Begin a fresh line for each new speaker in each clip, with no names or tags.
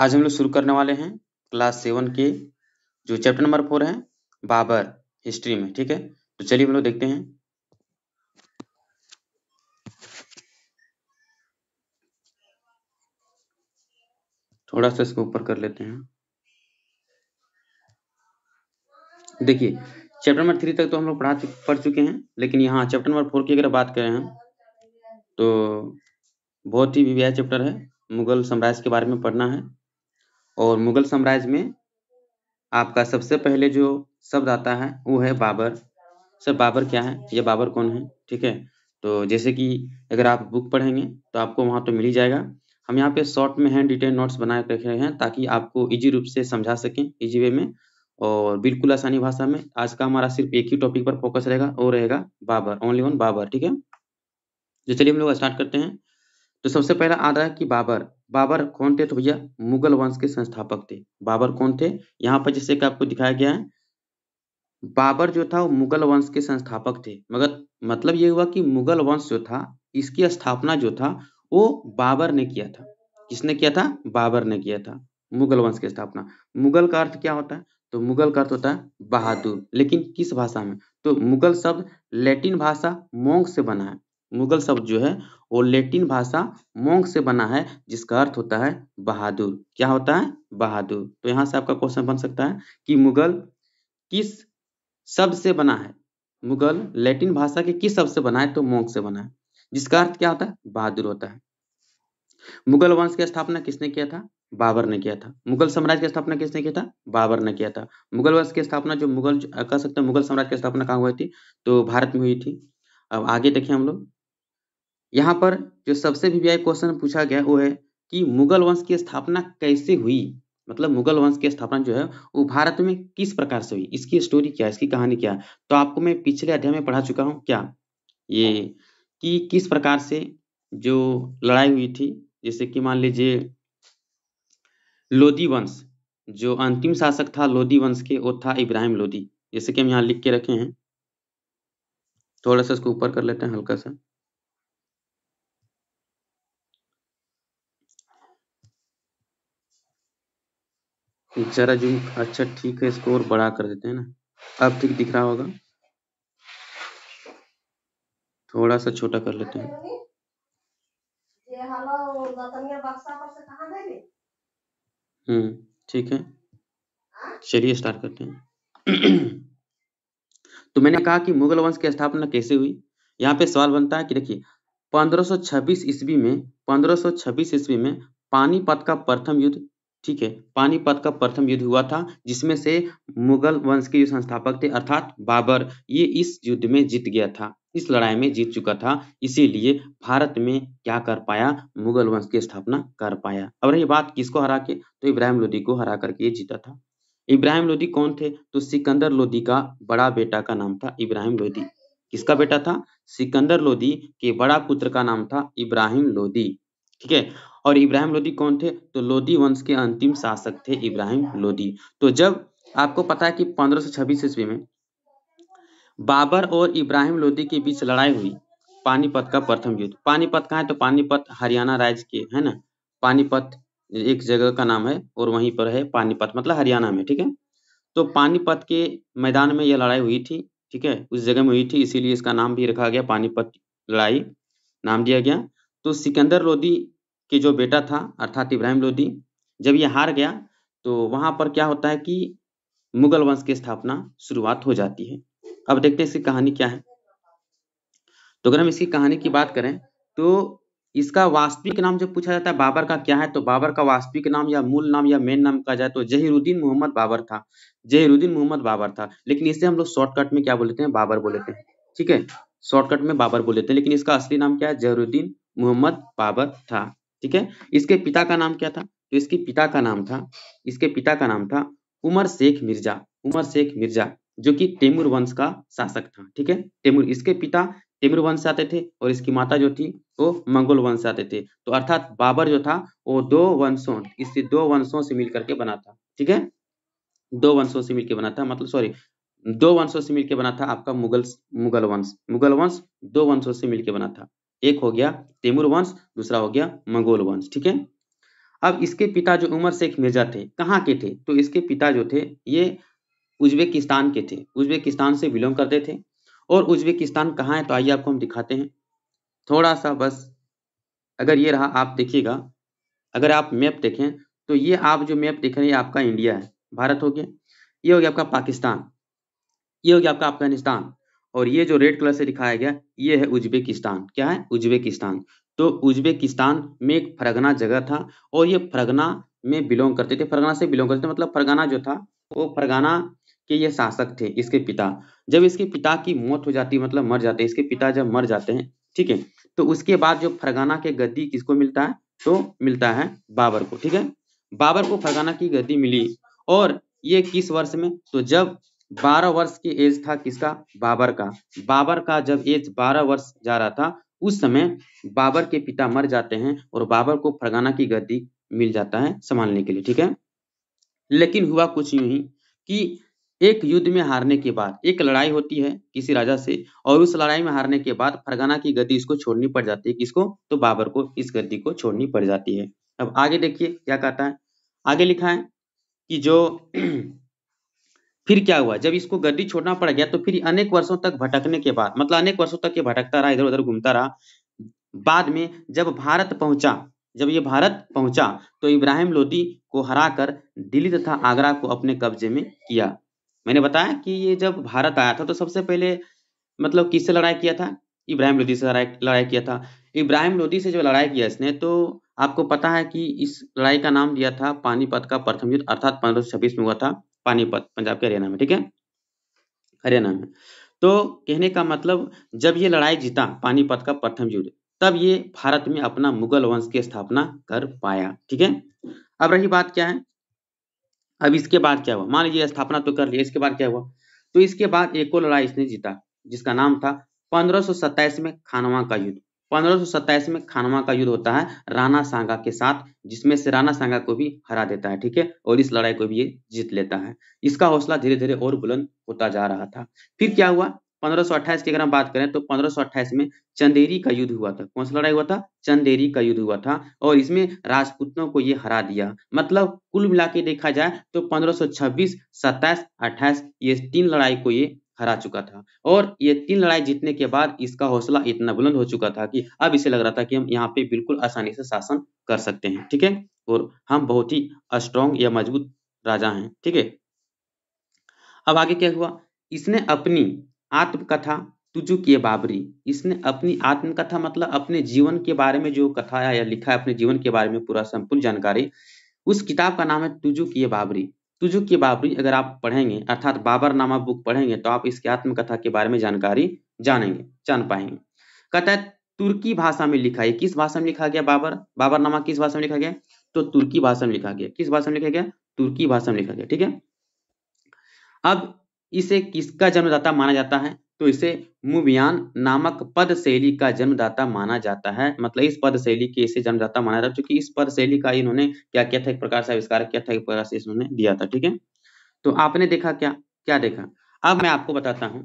आज हम लोग शुरू करने वाले हैं क्लास सेवन के जो चैप्टर नंबर फोर है बाबर हिस्ट्री में ठीक है तो चलिए हम लोग देखते हैं थोड़ा सा इसको ऊपर कर लेते हैं देखिए चैप्टर नंबर थ्री तक तो हम लोग पढ़ा पढ़ चुके हैं लेकिन यहाँ चैप्टर नंबर फोर की अगर बात करें हम तो बहुत ही विवाह चैप्टर है मुगल साम्राज्य के बारे में पढ़ना है और मुगल साम्राज्य में आपका सबसे पहले जो शब्द आता है वो है बाबर सर बाबर क्या है ये बाबर कौन है ठीक है तो जैसे कि अगर आप बुक पढ़ेंगे तो आपको वहाँ तो मिल ही जाएगा हम यहाँ पे शॉर्ट में हैंड डिटेल नोट्स बना रख रहे हैं ताकि आपको इजी रूप से समझा सकें इजी वे में और बिल्कुल आसानी भाषा में आज का हमारा सिर्फ एक ही टॉपिक पर फोकस रहेगा वो रहेगा बाबर ओनली वन बाबर ठीक है तो चलिए हम लोग स्टार्ट करते हैं तो सबसे पहला आ रहा है कि बाबर बाबर कौन थे तो भैया मुगल वंश के संस्थापक थे बाबर कौन थे यहाँ पर जैसे कि आपको दिखाया गया है बाबर जो था वो मुगल वंश के संस्थापक थे मगर मतलब ये हुआ कि मुगल वंश जो था इसकी स्थापना जो था वो बाबर ने किया था किसने किया था बाबर ने किया था मुगल वंश की स्थापना मुगल का अर्थ क्या होता है तो मुगल का अर्थ होता है बहादुर लेकिन किस भाषा में तो मुगल शब्द लैटिन भाषा मोंग से बना है मुगल शब्द जो है वो लेटिन भाषा मोंग से बना है जिसका अर्थ होता है बहादुर क्या होता है बहादुर तो यहाँ से आपका क्वेश्चन बन सकता है कि मुगल किस शब्द से बना है मुगल लैटिन भाषा के किस शब्द से बना है तो मोंग से बना है जिसका अर्थ क्या होता है बहादुर होता है मुगल वंश की स्थापना किसने किया था बाबर ने किया था मुगल साम्राज्य की स्थापना किसने किया था बाबर ने किया था मुगल वंश की स्थापना जो मुगल कह सकते हैं मुगल साम्राज्य की स्थापना कहाँ हुई थी तो भारत में हुई थी अब आगे देखें हम लोग यहाँ पर जो सबसे वी.वी.आई. क्वेश्चन पूछा गया वो है कि मुगल वंश की स्थापना कैसे हुई मतलब मुगल वंश की स्थापना जो है वो भारत में किस प्रकार से हुई इसकी स्टोरी क्या है इसकी कहानी क्या है तो आपको मैं पिछले अध्याय में पढ़ा चुका हूँ क्या ये कि किस प्रकार से जो लड़ाई हुई थी जैसे कि मान लीजिए लोदी वंश जो अंतिम शासक था लोदी वंश के वो था इब्राहिम लोदी जैसे कि हम यहाँ लिख के रखे हैं थोड़ा सा इसको ऊपर कर लेते हैं हल्का सा जरा जूम अच्छा ठीक है इसको और बड़ा कर देते हैं ना अब ठीक दिख रहा होगा थोड़ा सा छोटा कर लेते हैं हम्म ठीक है हाँ? चलिए स्टार्ट करते हैं तो मैंने कहा कि मुगल वंश की स्थापना कैसे हुई यहाँ पे सवाल बनता है कि देखिए 1526 ईस्वी में 1526 ईस्वी में पानीपत का प्रथम युद्ध ठीक है पानीपत का प्रथम युद्ध हुआ था जिसमें से मुगल वंश के संस्थापक थे अर्थात बाबर ये इस युद्ध में जीत गया था इस लड़ाई में जीत चुका था इसीलिए भारत में क्या कर पाया मुगल वंश की स्थापना कर पाया अब रही बात किसको हरा के तो इब्राहिम लोदी को हरा करके ये जीता था इब्राहिम लोदी कौन थे तो सिकंदर लोदी का बड़ा बेटा का नाम था इब्राहिम लोदी किसका बेटा था सिकंदर लोदी के बड़ा पुत्र का नाम था इब्राहिम लोदी ठीक है और इब्राहिम लोदी कौन थे तो लोदी वंश के अंतिम शासक थे इब्राहिम लोदी तो जब आपको पता है कि पंद्रह सौ छब्बीस ईस्वी में बाबर और इब्राहिम लोदी के बीच लड़ाई हुई पानीपत का प्रथम युद्ध पानीपत कहा है तो पानीपत हरियाणा राज्य के है ना पानीपत एक जगह का नाम है और वहीं पर है पानीपत मतलब हरियाणा में ठीक है तो पानीपत के मैदान में यह लड़ाई हुई थी ठीक है उस जगह में हुई थी इसीलिए इसका नाम भी रखा गया पानीपत लड़ाई नाम दिया गया तो सिकंदर लोदी के जो बेटा था अर्थात इब्राहिम लोदी जब ये हार गया तो वहां पर क्या होता है कि मुगल वंश की स्थापना शुरुआत हो जाती है अब देखते हैं इसकी कहानी क्या है तो अगर हम इसकी कहानी की बात करें तो इसका वास्तविक नाम जब पूछा जाता है बाबर का क्या है तो बाबर का वास्तविक नाम या मूल नाम या मेन नाम कहा जाए तो जहीरुद्दीन मोहम्मद बाबर था जहीरुद्दीन मोहम्मद बाबर था लेकिन इसे हम लोग शॉर्टकट में क्या बोलते हैं बाबर बोलते हैं ठीक है शॉर्टकट में बाबर बोलते हैं लेकिन इसका असली नाम क्या है जहरुद्दीन मोहम्मद बाबर था ठीक है इसके पिता का नाम क्या था तो इसके पिता का नाम था इसके पिता का नाम था उमर शेख मिर्जा उमर शेख मिर्जा जो कि टेमुर वंश का शासक था ठीक है टेमुर इसके पिता टेमुर वंश से आते थे और इसकी माता जो थी वो मंगोल वंश से आते थे तो अर्थात बाबर जो था वो दो वंशों इससे दो वंशों से मिलकर के बना था ठीक है दो वंशों से मिलकर बना था मतलब सॉरी दो वंशों से मिलकर बना था आपका मुगल मुगल वंश मुगल वंश दो वंशों से मिलकर बना था एक हो गया तैमूर वंश दूसरा हो गया मंगोल वंश ठीक है अब इसके पिता जो उमर शेख मिर्जा थे कहाँ के थे तो इसके पिता जो थे ये उज्बेकिस्तान के थे उज्बेकिस्तान से बिलोंग करते थे और उज्बेकिस्तान कहाँ है तो आइए आपको हम दिखाते हैं थोड़ा सा बस अगर ये रहा आप देखिएगा अगर आप मैप देखें तो ये आप जो मैप देख रहे हैं आपका इंडिया है भारत हो गया ये हो गया आपका पाकिस्तान ये हो गया आपका अफगानिस्तान और ये जो रेड कलर से दिखाया गया ये है उज्बेकिस्तान क्या है उज्बेकिस्तान तो उज्बेकिस्तान में एक फरगना जगह था और ये फरगना में बिलोंग करते थे फरगना से बिलोंग करते थे मतलब फरगाना जो था वो फरगाना के ये शासक थे इसके पिता जब इसके पिता की मौत हो जाती मतलब मर जाते इसके पिता जब मर जाते हैं ठीक है तो उसके बाद जो फरगाना के गद्दी किसको मिलता है तो मिलता है बाबर को ठीक है बाबर को फरगाना की गद्दी मिली और ये किस वर्ष में तो जब बारह वर्ष की एज था किसका बाबर का बाबर का जब एज बारह वर्ष जा रहा था उस समय बाबर के पिता मर जाते हैं और बाबर को फरगाना की गद्दी मिल जाता है संभालने के लिए ठीक है लेकिन हुआ कुछ यूं ही कि एक युद्ध में हारने के बाद एक लड़ाई होती है किसी राजा से और उस लड़ाई में हारने के बाद फरगाना की गद्दी इसको छोड़नी पड़ जाती है किसको तो बाबर को इस गद्दी को छोड़नी पड़ जाती है अब आगे देखिए क्या कहता है आगे लिखा है कि जो फिर क्या हुआ जब इसको गड्डी छोड़ना पड़ गया तो फिर अनेक वर्षों तक भटकने के बाद मतलब अनेक वर्षों तक ये भटकता रहा इधर उधर घूमता रहा बाद में जब भारत पहुंचा जब ये भारत पहुंचा तो इब्राहिम लोदी को हराकर दिल्ली तथा आगरा को अपने कब्जे में किया मैंने बताया कि ये जब भारत आया था तो सबसे पहले मतलब किससे लड़ाई किया था इब्राहिम लोदी से लड़ाई लड़ाई किया था इब्राहिम लोदी से जो लड़ाई किया इसने तो आपको पता है कि इस लड़ाई का नाम दिया था पानीपत का प्रथम युद्ध अर्थात पंद्रह में हुआ था पानीपत पंजाब के हरियाणा में ठीक है हरियाणा में तो कहने का मतलब जब ये लड़ाई जीता पानीपत का प्रथम युद्ध तब ये भारत में अपना मुगल वंश की स्थापना कर पाया ठीक है अब रही बात क्या है अब इसके बाद क्या हुआ मान लीजिए स्थापना तो कर लिया इसके बाद क्या हुआ तो इसके बाद एक और लड़ाई इसने जीता जिसका नाम था पंद्रह में खानवा का युद्ध 1527 में खानवा का युद्ध होता है राणा सांगा के साथ जिसमें से राणा सांगा को भी हरा देता है ठीक है और इस लड़ाई को भी ये जीत लेता है इसका हौसला धीरे धीरे और बुलंद होता जा रहा था फिर क्या हुआ 1528 की अगर हम बात करें तो 1528 में चंदेरी का युद्ध हुआ था कौन सा लड़ाई हुआ था चंदेरी का युद्ध हुआ था और इसमें राजपूतों को ये हरा दिया मतलब कुल मिला देखा जाए तो 1526, 27, 28 ये तीन लड़ाई को ये हरा चुका था और ये तीन लड़ाई जीतने के बाद इसका हौसला इतना बुलंद हो चुका था कि अब इसे लग रहा था कि हम यहाँ पे बिल्कुल आसानी से शासन कर सकते हैं ठीक है और हम बहुत ही स्ट्रॉन्ग या मजबूत राजा हैं ठीक है अब आगे क्या हुआ इसने अपनी आत्मकथा तुजु की बाबरी इसने अपनी आत्मकथा मतलब अपने जीवन के बारे में जो कथा या लिखा है अपने जीवन के बारे में पूरा संपूर्ण जानकारी उस किताब का नाम है तुजु की बाबरी तुजुक बाबरी अगर आप पढ़ेंगे अर्थात बाबरनामा बुक पढ़ेंगे तो आप इसकी आत्मकथा के बारे में जानकारी जानेंगे जान पाएंगे कहता है तुर्की भाषा में लिखा है किस भाषा में लिखा गया बाबर बाबरनामा किस भाषा में लिखा गया तो तुर्की भाषा में लिखा गया किस भाषा में लिखा गया तुर्की भाषा में लिखा गया ठीक है अब इसे किसका जन्मदाता माना जाता है तो इसे मुबियान नामक पद शैली का जन्मदाता माना जाता है मतलब इस पद शैली के इसे जन्मदाता माना जाता है क्योंकि इस पद शैली का इन्होंने क्या किया था एक प्रकार से आविष्कार किया था एक प्रकार से इन्होंने दिया था ठीक है तो आपने देखा क्या क्या देखा अब मैं आपको बताता हूं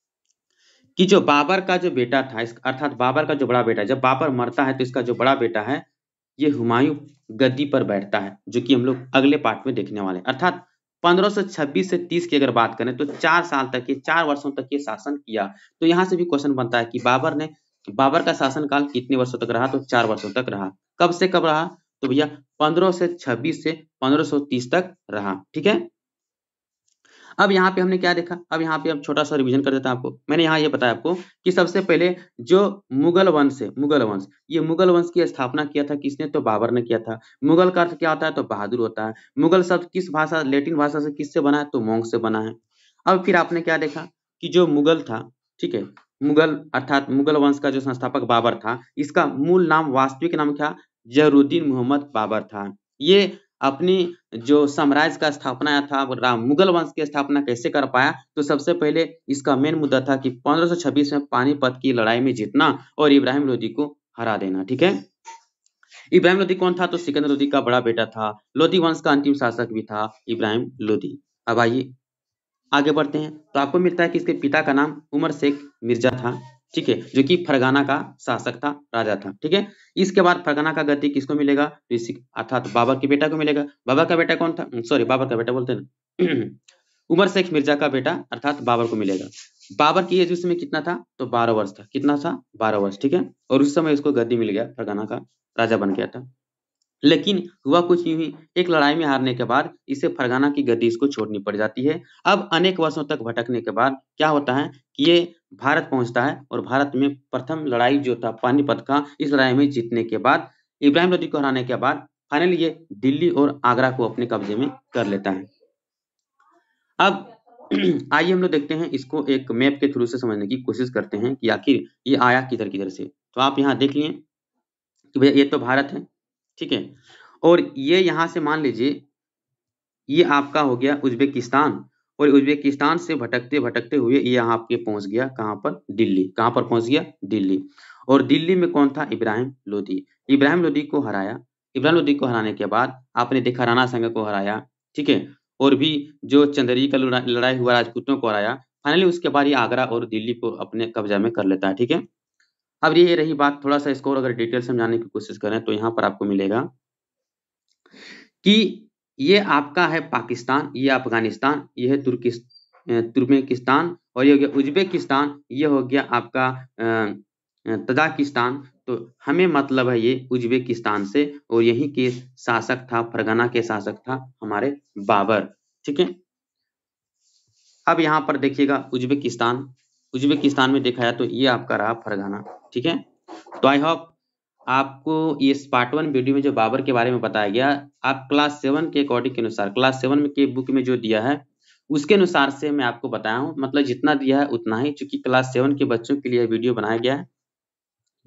कि जो बाबर का जो बेटा था अर्थात बाबर का जो बड़ा बेटा जब बाबर मरता है तो इसका जो बड़ा बेटा है ये हुमायूं गद्दी पर बैठता है जो कि हम लोग अगले पार्ट में देखने वाले अर्थात पंद्रह छब्बीस से तीस की अगर बात करें तो चार साल तक ये चार वर्षों तक ये शासन किया तो यहाँ से भी क्वेश्चन बनता है कि बाबर ने बाबर का शासनकाल कितने वर्षों तक रहा तो चार वर्षों तक रहा कब से कब रहा तो भैया पंद्रह से छब्बीस से पंद्रह सौ तीस तक रहा ठीक है अब यहाँ पे हमने क्या देखा अब यहाँ पे अब छोटा सा रिविजन कर देता हैं आपको मैंने यहाँ ये यह बताया आपको कि सबसे पहले जो मुगल वंश है मुगल वंश ये मुगल वंश की स्थापना किया था किसने तो बाबर ने किया था मुगल का अर्थ क्या होता है तो बहादुर होता है मुगल शब्द किस भाषा लेटिन भाषा से किससे बना है तो मोंग से बना है अब फिर आपने क्या देखा कि जो मुगल था ठीक है मुगल अर्थात मुगल वंश का जो संस्थापक बाबर था इसका मूल नाम वास्तविक नाम क्या जहरुद्दीन मोहम्मद बाबर था ये अपनी जो साम्राज्य का स्थापना था राम मुगल वंश की स्थापना कैसे कर पाया तो सबसे पहले इसका मेन मुद्दा था कि 1526 में पानीपत की लड़ाई में जीतना और इब्राहिम लोदी को हरा देना ठीक है इब्राहिम लोदी कौन था तो सिकंदर लोदी का बड़ा बेटा था लोदी वंश का अंतिम शासक भी था इब्राहिम लोदी अब आइए आगे बढ़ते हैं तो आपको मिलता है कि इसके पिता का नाम उमर शेख मिर्जा था ठीक है जो कि फरगाना का शासक था राजा था ठीक है इसके बाद फरगाना का गति किसको मिलेगा ऋषि अर्थात बाबर के बेटा को मिलेगा बाबा का बेटा कौन था सॉरी हम्म, बाबर का बेटा बोलते ना उमर शेख मिर्जा का बेटा अर्थात बाबर को मिलेगा बाबर की एज उसमें कितना था तो बारह वर्ष था कितना था बारह वर्ष ठीक है और उस समय इसको गद्दी मिल गया फरगाना का राजा बन गया था लेकिन हुआ कुछ यूं ही एक लड़ाई में हारने के बाद इसे फरगाना की गद्दी इसको छोड़नी पड़ जाती है अब अनेक वर्षों तक भटकने के बाद क्या होता है कि ये भारत पहुंचता है और भारत में प्रथम लड़ाई जो था पानीपत का इस लड़ाई में जीतने के बाद इब्राहिम लोदी को हराने के बाद फाइनली ये दिल्ली और आगरा को अपने कब्जे में कर लेता है अब आइए हम लोग देखते हैं इसको एक मैप के थ्रू से समझने की कोशिश करते हैं कि आखिर ये आया किधर किधर से तो आप यहाँ देख लिए कि भैया ये तो भारत है ठीक है और ये यहाँ से मान लीजिए ये आपका हो गया उज्बेकिस्तान और उज्बेकिस्तान से भटकते भटकते हुए ये यहाँ आपके पहुंच गया कहाँ पर दिल्ली कहाँ पर पहुंच गया दिल्ली और दिल्ली में कौन था इब्राहिम लोधी इब्राहिम लोधी को हराया इब्राहिम लोधी को हराने के बाद आपने देखा राणा संघ को हराया ठीक है और भी जो चंद्री का लड़ाई हुआ राजपूतों को हराया फाइनली उसके बाद ये आगरा और दिल्ली को अपने कब्जा में कर लेता है ठीक है अब ये रही बात थोड़ा सा इसको अगर डिटेल समझाने की कोशिश करें तो यहाँ पर आपको मिलेगा कि ये आपका है पाकिस्तान ये अफगानिस्तान ये है तुर्किस तुर्मेकिस्तान और ये हो गया उज्बेकिस्तान ये हो गया आपका तजाकिस्तान तो हमें मतलब है ये उज्बेकिस्तान से और यही के शासक था फरगना के शासक था हमारे बाबर ठीक है अब यहाँ पर देखिएगा उज्बेकिस्तान उज्बेकिस्तान में देखा जाए तो ये आपका रहा फरगाना ठीक है तो आई होप आपको ये पार्ट वन वीडियो में जो बाबर के बारे में बताया गया आप क्लास सेवन के अकॉर्डिंग के अनुसार क्लास सेवन के बुक में जो दिया है उसके अनुसार से मैं आपको बताया हूँ मतलब जितना दिया है उतना ही चूंकि क्लास सेवन के बच्चों के लिए वीडियो बनाया गया है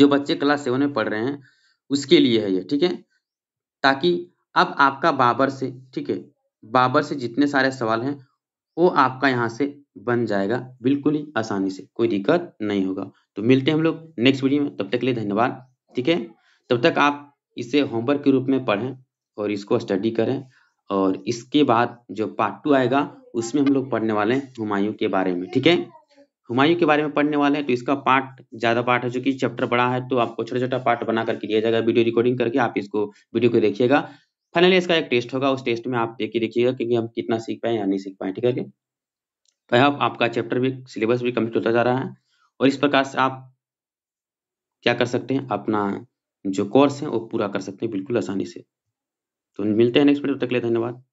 जो बच्चे क्लास सेवन में पढ़ रहे हैं उसके लिए है ये ठीक है ताकि अब आपका बाबर से ठीक है बाबर से जितने सारे सवाल हैं वो आपका यहाँ से बन जाएगा बिल्कुल ही आसानी से कोई दिक्कत नहीं होगा तो मिलते हैं हम लोग नेक्स्ट वीडियो में तब तक के लिए धन्यवाद ठीक है तब तक आप इसे होमवर्क के रूप में पढ़ें और इसको स्टडी करें और इसके बाद जो पार्ट टू आएगा उसमें हम लोग पढ़ने वाले हैं हुमायूं के बारे में ठीक है हुमायूं के बारे में पढ़ने वाले हैं तो इसका पार्ट ज्यादा पार्ट है जो कि चैप्टर बड़ा है तो आपको छोटा छोटा पार्ट बना करके दिया जाएगा वीडियो रिकॉर्डिंग करके आप इसको वीडियो को देखिएगा फाइनली इसका एक टेस्ट होगा उस टेस्ट में आप देख के देखिएगा क्योंकि हम कितना सीख पाए या नहीं सीख पाए ठीक है तो यहाँ आपका चैप्टर भी सिलेबस भी कम्प्लीट होता जा रहा है और इस प्रकार से आप क्या कर सकते हैं अपना जो कोर्स है वो पूरा कर सकते हैं बिल्कुल आसानी से तो मिलते हैं नेक्स्ट वीडियो तक के लिए धन्यवाद